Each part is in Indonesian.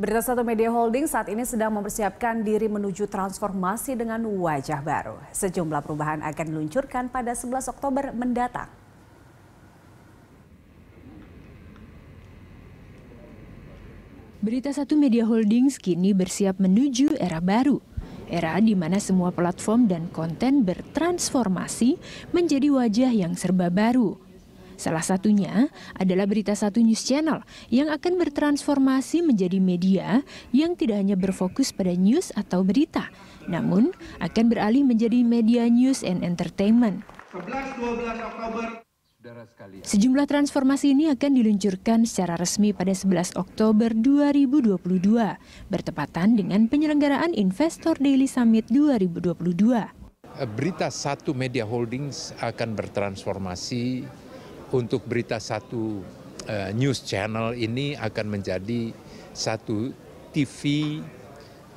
Berita Satu Media Holding saat ini sedang mempersiapkan diri menuju transformasi dengan wajah baru. Sejumlah perubahan akan diluncurkan pada 11 Oktober mendatang. Berita Satu Media holding kini bersiap menuju era baru. Era di mana semua platform dan konten bertransformasi menjadi wajah yang serba baru Salah satunya adalah Berita Satu News Channel yang akan bertransformasi menjadi media yang tidak hanya berfokus pada news atau berita, namun akan beralih menjadi media news and entertainment. Sejumlah transformasi ini akan diluncurkan secara resmi pada 11 Oktober 2022, bertepatan dengan penyelenggaraan Investor Daily Summit 2022. Berita satu media holdings akan bertransformasi untuk berita satu uh, news channel ini akan menjadi satu TV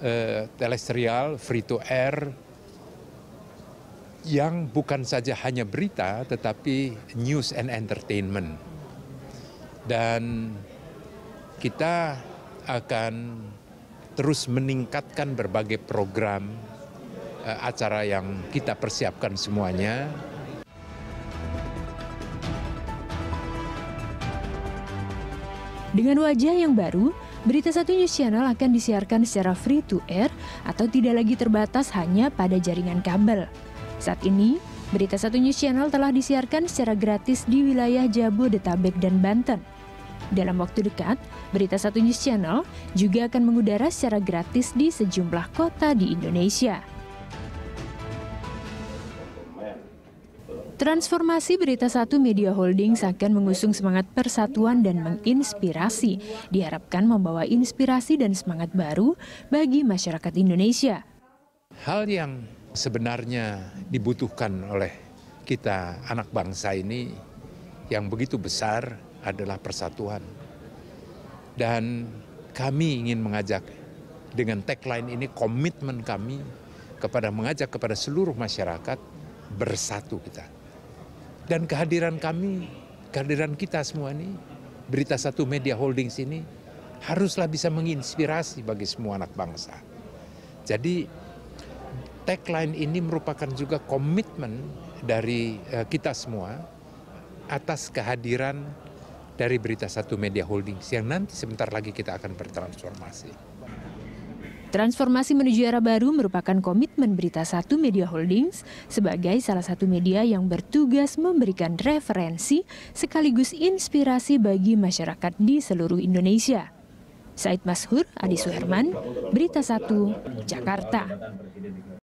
uh, eh, teleserial free to air yang bukan saja hanya berita tetapi news and entertainment. Dan kita akan terus meningkatkan berbagai program eh, acara yang kita persiapkan semuanya Dengan wajah yang baru, Berita Satu News Channel akan disiarkan secara free to air atau tidak lagi terbatas hanya pada jaringan kabel. Saat ini, Berita Satu News Channel telah disiarkan secara gratis di wilayah Jabodetabek dan Banten. Dalam waktu dekat, Berita Satu News Channel juga akan mengudara secara gratis di sejumlah kota di Indonesia. Transformasi Berita Satu Media Holdings akan mengusung semangat persatuan dan menginspirasi. Diharapkan membawa inspirasi dan semangat baru bagi masyarakat Indonesia. Hal yang sebenarnya dibutuhkan oleh kita anak bangsa ini yang begitu besar adalah persatuan. Dan kami ingin mengajak dengan tagline ini komitmen kami kepada mengajak kepada seluruh masyarakat bersatu kita. Dan kehadiran kami, kehadiran kita semua ini, Berita Satu Media Holdings ini haruslah bisa menginspirasi bagi semua anak bangsa. Jadi tagline ini merupakan juga komitmen dari eh, kita semua atas kehadiran dari Berita Satu Media Holdings yang nanti sebentar lagi kita akan bertransformasi. Transformasi menuju era baru merupakan komitmen Berita Satu Media Holdings sebagai salah satu media yang bertugas memberikan referensi sekaligus inspirasi bagi masyarakat di seluruh Indonesia. Said Mashur, Adi Suherman, Berita Satu, Jakarta.